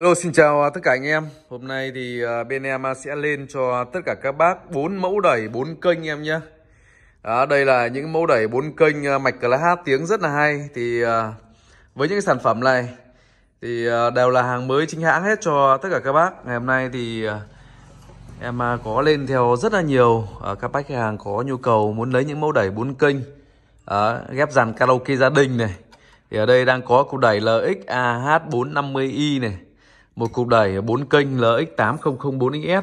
Hello xin chào tất cả anh em Hôm nay thì à, bên em à, sẽ lên cho tất cả các bác 4 mẫu đẩy 4 kênh em nhé Đây là những mẫu đẩy 4 kênh à, mạch lá hát tiếng rất là hay Thì với những sản phẩm này Thì đều là hàng mới chính hãng hết cho tất cả các bác Ngày hôm nay thì em có lên theo rất là nhiều Các bác khách hàng có nhu cầu muốn lấy những mẫu đẩy 4 kênh Ghép dàn karaoke gia đình này Thì ở đây đang có cục đẩy LX AH450i này một cục đẩy 4 kênh LX8004XS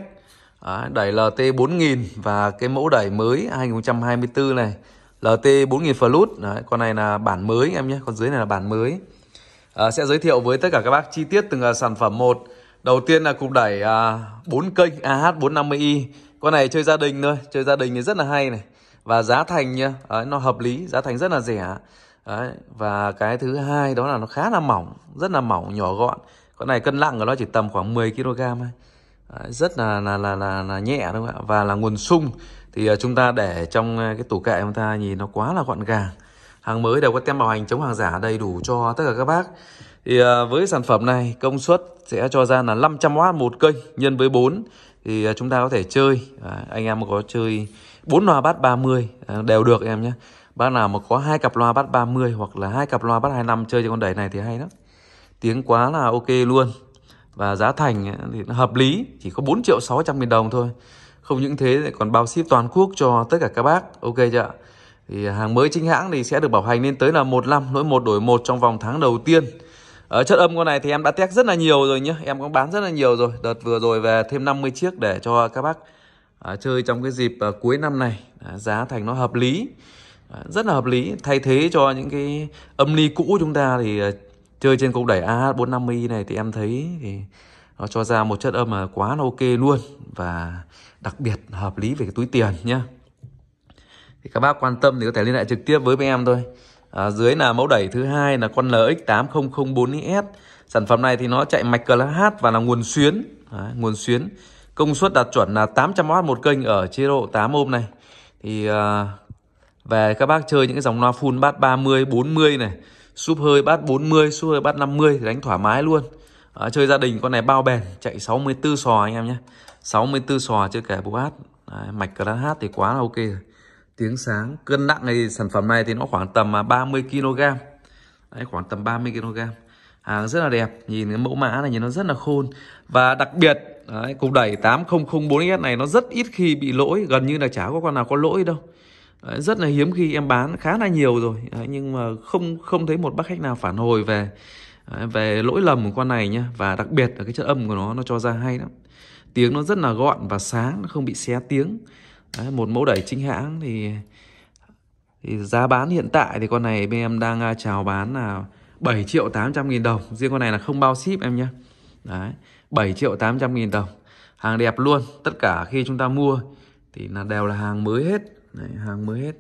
đẩy LT4000 và cái mẫu đẩy mới 2024 này LT4000 Flux Đấy, con này là bản mới em nhé con dưới này là bản mới à, sẽ giới thiệu với tất cả các bác chi tiết từng ờ, sản phẩm một đầu tiên là cục đẩy à, 4 kênh AH450i con này chơi gia đình thôi chơi gia đình thì rất là hay này và giá thành nhá à, nó hợp lý giá thành rất là rẻ Đấy, và cái thứ hai đó là nó khá là mỏng rất là mỏng nhỏ gọn con này cân nặng của nó chỉ tầm khoảng 10 kg thôi rất là là là là, là nhẹ đúng không ạ và là nguồn sung thì ờ, chúng ta để trong ờ, cái tủ kệ chúng ta nhìn nó quá là gọn gàng hàng mới đều có tem bảo hành chống hàng giả đầy đủ cho tất cả các bác thì ờ, với sản phẩm này công suất sẽ cho ra là 500W một cây nhân với 4 thì chúng ta có thể chơi anh em có chơi bốn loa bát 30 à, đều được em nhé bác nào mà có hai cặp loa bát 30 hoặc là hai cặp loa bát 25 chơi cho con đẩy này thì hay lắm tiếng quá là ok luôn và giá thành ờ, thì nó hợp lý chỉ có 4 triệu 600 nghìn đồng thôi không những thế còn bao ship toàn quốc cho tất cả các bác ok chưa ạ thì ờ, hàng mới chính hãng thì sẽ được bảo hành lên tới là một năm lỗi một đổi một trong vòng tháng đầu tiên ở chất âm con này thì em đã test rất là nhiều rồi nhé em cũng bán rất là nhiều rồi đợt vừa rồi về thêm 50 chiếc để cho các bác à, chơi trong cái dịp à, cuối năm này à, giá thành nó hợp lý à, rất là hợp lý thay thế cho những cái âm ly cũ chúng ta thì à, chơi trên cục đẩy AH450 này thì em thấy thì nó cho ra một chất âm mà quá là ok luôn và đặc biệt hợp lý về cái túi tiền nhá thì các bác quan tâm thì có thể liên hệ trực tiếp với bên em thôi à, dưới là mẫu đẩy thứ hai là con LX8004S sản phẩm này thì nó chạy mạch CLH và là nguồn xuyến Đấy, nguồn xuyến công suất đạt chuẩn là 800W một kênh ở chế độ 8 ôm này thì à, về các bác chơi những cái dòng loa full bass 30 40 này súp hơi bát 40 súp hơi bát 50 thì đánh thoải mái luôn à, chơi gia đình con này bao bền chạy 64 sò anh em nhé 64 sò chưa kể bộ hát Đấy, mạch cờ hát thì quá là ok rồi tiếng sáng cân nặng này sản phẩm này thì nó khoảng tầm 30 à, kg Đấy, khoảng tầm 30 kg hàng rất là đẹp nhìn cái mẫu mã này nhìn nó rất là khôn và đặc biệt đấy, cục đẩy 8004S này nó rất ít khi bị lỗi gần như là chả có con nào có lỗi đâu Đấy, rất là hiếm khi em bán khá là nhiều rồi Đấy, nhưng mà không không thấy một bác khách nào phản hồi về Đấy, về lỗi lầm của con này nhá và đặc biệt là cái chất âm của nó nó cho ra hay lắm tiếng nó rất là gọn và sáng nó không bị xé tiếng Đấy, một mẫu đẩy chính hãng thì, thì giá bán hiện tại thì con này bên em đang à, chào bán là 7 triệu 800 nghìn đồng riêng con này là không bao ship em nhé Đấy, 7 triệu 800 nghìn đồng hàng đẹp luôn tất cả khi chúng ta mua thì là đều là hàng mới hết đấy, hàng mới hết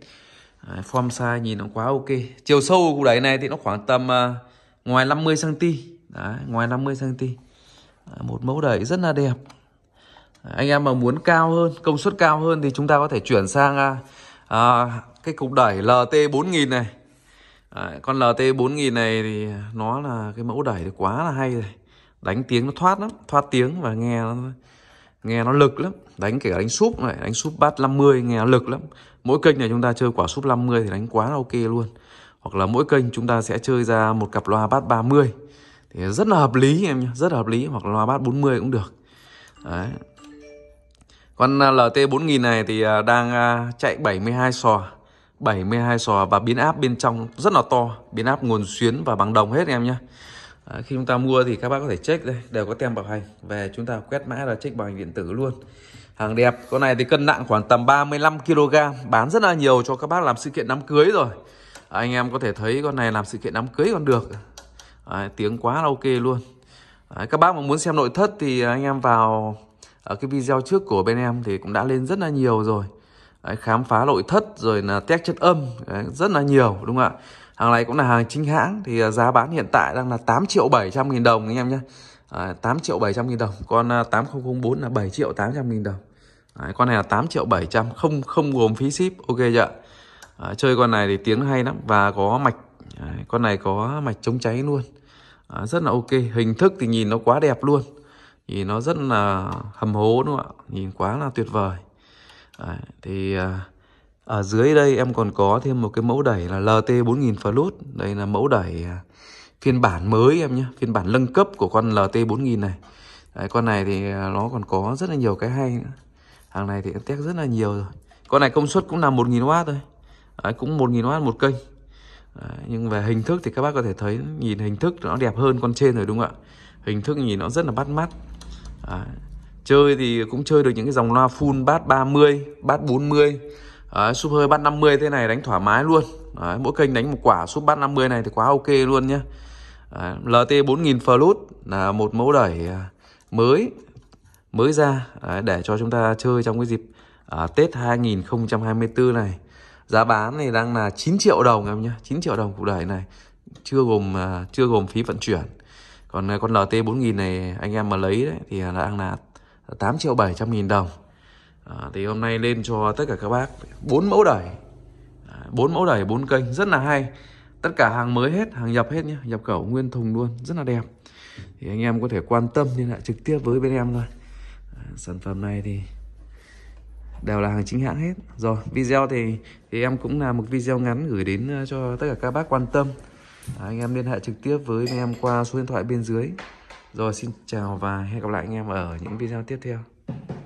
đấy, form size nhìn nó quá ok chiều sâu của đáy này thì nó khoảng tầm uh, ngoài 50 cm đấy, ngoài 50 cm đấy, một mẫu đẩy rất là đẹp đấy, anh em mà muốn cao hơn công suất cao hơn thì chúng ta có thể chuyển sang uh, uh, cái cục đẩy LT 4000 này Đấy, con LT4000 này thì nó là cái mẫu đẩy thì quá là hay rồi. Đánh tiếng nó thoát lắm, thoát tiếng và nghe nó nghe nó lực lắm đánh kể cả đánh súp này đánh súp bát 50 nghe nó lực lắm mỗi kênh này chúng ta chơi quả súp 50 thì đánh quá là ok luôn hoặc là mỗi kênh chúng ta sẽ chơi ra một cặp loa bát 30 thì rất là hợp lý em nhé rất là hợp lý hoặc là loa bát 40 cũng được đấy con à, LT4000 này thì à, đang à, chạy 72 sò 72 sò và biến áp bên trong rất là to biến áp nguồn xuyến và bằng đồng hết em nhé À, khi chúng ta mua thì các bác có thể check đây đều có tem bảo hành về chúng ta quét mã là check bảo hành điện tử luôn hàng đẹp con này thì cân nặng khoảng tầm 35 kg bán rất là nhiều cho các bác làm sự kiện đám cưới rồi à, anh em có thể thấy con này làm sự kiện đám cưới còn được à, tiếng quá là ok luôn à, các bác mà muốn xem nội thất thì anh em vào ở cái video trước của bên em thì cũng đã lên rất là nhiều rồi Đấy, khám phá nội thất rồi là test chất âm Đấy, rất là nhiều đúng không ạ Hàng này cũng là hàng chính hãng thì à, giá bán hiện tại đang là 8 triệu 700 nghìn đồng anh em nhé. À, 8 triệu 700 nghìn đồng Con 8004 à, là 7 triệu 800 nghìn đồng Đấy, Con này là 8 triệu 700 Không không gồm phí ship Ok chưa à, Chơi con này thì tiếng hay lắm Và có mạch Đấy, Con này có mạch chống cháy luôn à, Rất là ok Hình thức thì nhìn nó quá đẹp luôn thì nó rất là hầm hố đúng không ạ Nhìn quá là tuyệt vời Đấy, Thì à, ở dưới đây em còn có thêm một cái mẫu đẩy là LT4000 Flood đây là mẫu đẩy à, phiên bản mới em nhé phiên bản nâng cấp của con LT4000 này Đấy, con này thì à, nó còn có rất là nhiều cái hay nữa. hàng này thì em test rất là nhiều rồi con này công suất cũng là 1000W thôi Đấy, cũng 1000W một kênh Đấy, nhưng về hình thức thì các bác có thể thấy nhìn hình thức nó đẹp hơn con trên rồi đúng không ạ hình thức nhìn nó rất là bắt mắt Đấy. chơi thì cũng chơi được những cái dòng loa full bass 30 bass 40 Đấy, súp hơi bắt 50 thế này đánh thoải mái luôn Đấy, mỗi kênh đánh một quả súp bắt 50 này thì quá ok luôn nhé LT 4000 Flood là một mẫu đẩy à, mới mới ra Đấy, để cho chúng ta chơi trong cái dịp à, Tết 2024 này giá bán này đang là 9 triệu đồng em nhé 9 triệu đồng cụ đẩy này chưa gồm à, chưa gồm phí vận chuyển còn à, con LT 4000 này anh em mà lấy đấy thì đang là 8 triệu 700 nghìn đồng à, thì hôm nay lên cho tất cả các bác bốn mẫu đẩy à, bốn mẫu đẩy bốn kênh rất là hay tất cả hàng mới hết hàng nhập hết nhé nhập khẩu nguyên thùng luôn rất là đẹp thì anh em có thể quan tâm liên hệ trực tiếp với bên em thôi à, sản phẩm này thì đều là hàng chính hãng hết rồi video thì thì em cũng là một video ngắn gửi đến ờ, cho tất cả các bác quan tâm à, anh em liên hệ trực tiếp với anh em qua số điện thoại bên dưới rồi xin chào và hẹn gặp lại anh em ở những video tiếp theo